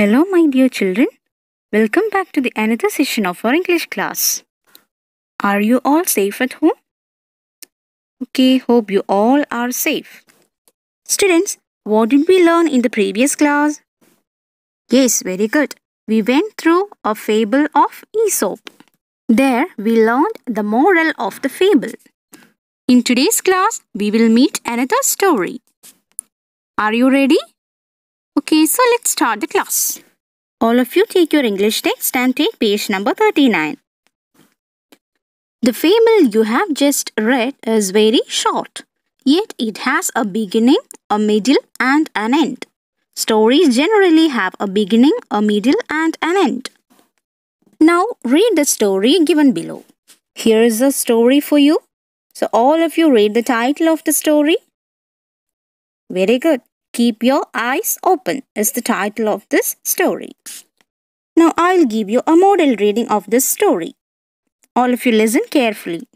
Hello my dear children. Welcome back to the another session of our English class. Are you all safe at home? Okay, hope you all are safe. Students, what did we learn in the previous class? Yes, very good. We went through a fable of Aesop. There we learned the moral of the fable. In today's class, we will meet another story. Are you ready? Okay, so let's start the class. All of you take your English text and take page number 39. The fable you have just read is very short, yet it has a beginning, a middle and an end. Stories generally have a beginning, a middle and an end. Now read the story given below. Here is a story for you. So all of you read the title of the story. Very good. Keep Your Eyes Open is the title of this story. Now I'll give you a model reading of this story. All of you listen carefully.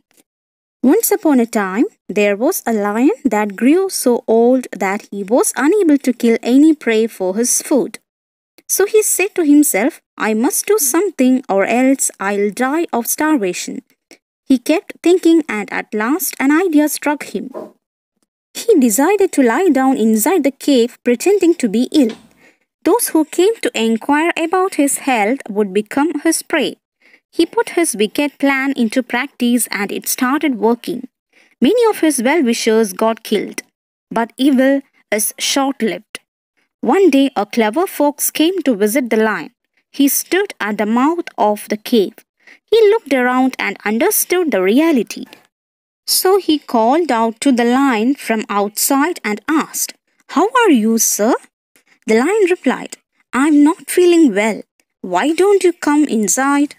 Once upon a time, there was a lion that grew so old that he was unable to kill any prey for his food. So he said to himself, I must do something or else I'll die of starvation. He kept thinking and at last an idea struck him he decided to lie down inside the cave pretending to be ill. Those who came to inquire about his health would become his prey. He put his wicked plan into practice and it started working. Many of his well-wishers got killed. But evil is short-lived. One day a clever fox came to visit the lion. He stood at the mouth of the cave. He looked around and understood the reality. So he called out to the lion from outside and asked, How are you, sir? The lion replied, I'm not feeling well. Why don't you come inside?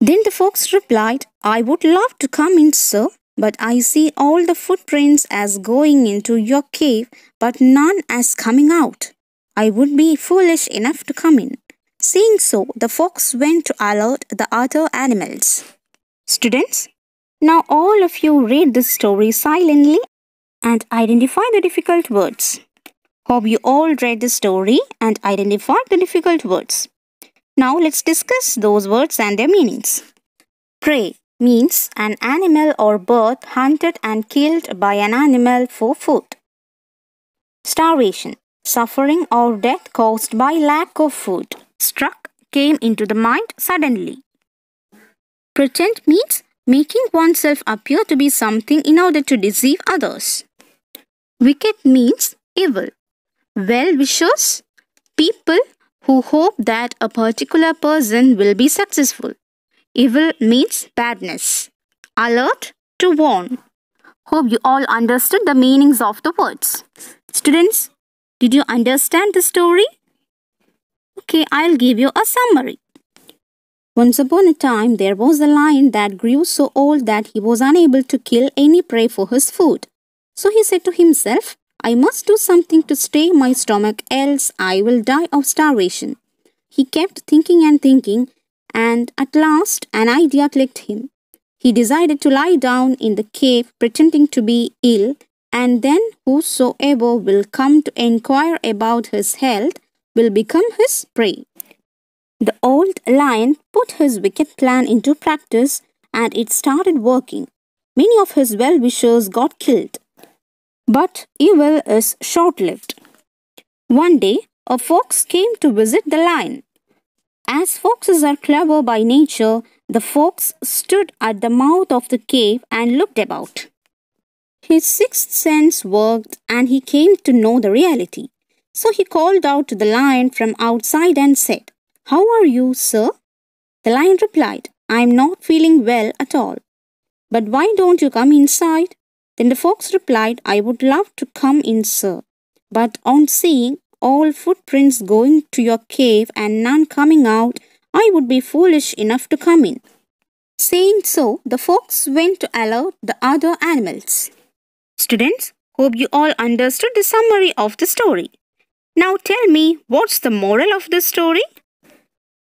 Then the fox replied, I would love to come in, sir, but I see all the footprints as going into your cave, but none as coming out. I would be foolish enough to come in. Seeing so, the fox went to alert the other animals. Students, now all of you read this story silently and identify the difficult words. Hope you all read the story and identified the difficult words. Now let's discuss those words and their meanings. Prey means an animal or bird hunted and killed by an animal for food. Starvation suffering or death caused by lack of food. Struck came into the mind suddenly. Pretend means making oneself appear to be something in order to deceive others. Wicked means evil. Well wishers, people who hope that a particular person will be successful. Evil means badness. Alert to warn. Hope you all understood the meanings of the words. Students, did you understand the story? Okay, I'll give you a summary. Once upon a time, there was a lion that grew so old that he was unable to kill any prey for his food. So he said to himself, I must do something to stay my stomach, else I will die of starvation. He kept thinking and thinking, and at last an idea clicked him. He decided to lie down in the cave, pretending to be ill, and then whosoever will come to inquire about his health will become his prey. The old lion put his wicked plan into practice and it started working. Many of his well wishers got killed. But evil is short lived. One day, a fox came to visit the lion. As foxes are clever by nature, the fox stood at the mouth of the cave and looked about. His sixth sense worked and he came to know the reality. So he called out to the lion from outside and said, how are you, sir? The lion replied, I am not feeling well at all. But why don't you come inside? Then the fox replied, I would love to come in, sir. But on seeing all footprints going to your cave and none coming out, I would be foolish enough to come in. Saying so, the fox went to alert the other animals. Students, hope you all understood the summary of the story. Now tell me, what's the moral of this story?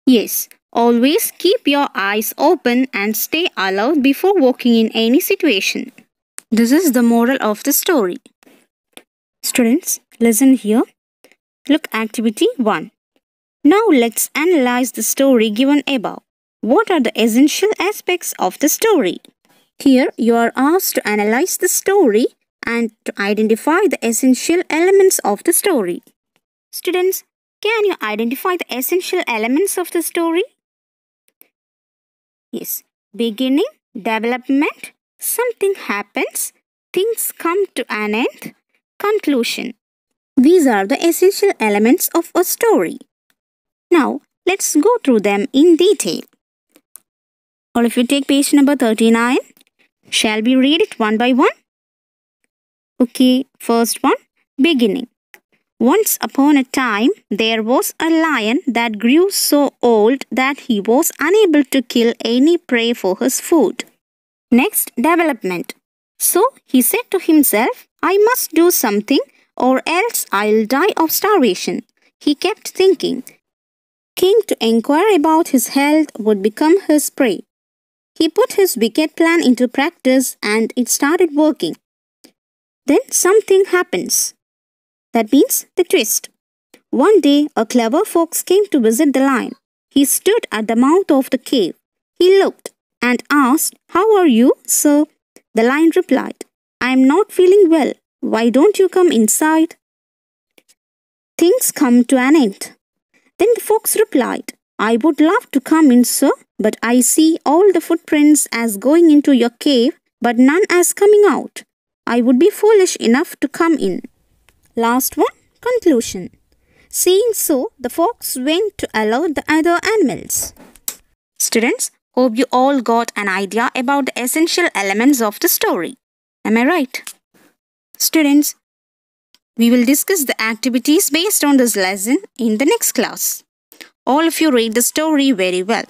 Yes, always keep your eyes open and stay alert before walking in any situation. This is the moral of the story. Students, listen here. Look activity 1. Now let's analyze the story given above. What are the essential aspects of the story? Here you are asked to analyze the story and to identify the essential elements of the story. Students, can you identify the essential elements of the story? Yes, beginning, development, something happens, things come to an end, conclusion. These are the essential elements of a story. Now, let's go through them in detail. Or if you take page number 39, shall we read it one by one? Okay, first one, beginning. Once upon a time, there was a lion that grew so old that he was unable to kill any prey for his food. Next, development. So he said to himself, I must do something or else I'll die of starvation. He kept thinking. King to inquire about his health would become his prey. He put his wicked plan into practice and it started working. Then something happens. That means the twist. One day, a clever fox came to visit the lion. He stood at the mouth of the cave. He looked and asked, How are you, sir? The lion replied, I am not feeling well. Why don't you come inside? Things come to an end. Then the fox replied, I would love to come in, sir, but I see all the footprints as going into your cave, but none as coming out. I would be foolish enough to come in. Last one, conclusion. Seeing so, the fox went to allow the other animals. Students, hope you all got an idea about the essential elements of the story. Am I right? Students, we will discuss the activities based on this lesson in the next class. All of you read the story very well.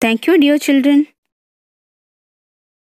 Thank you, dear children.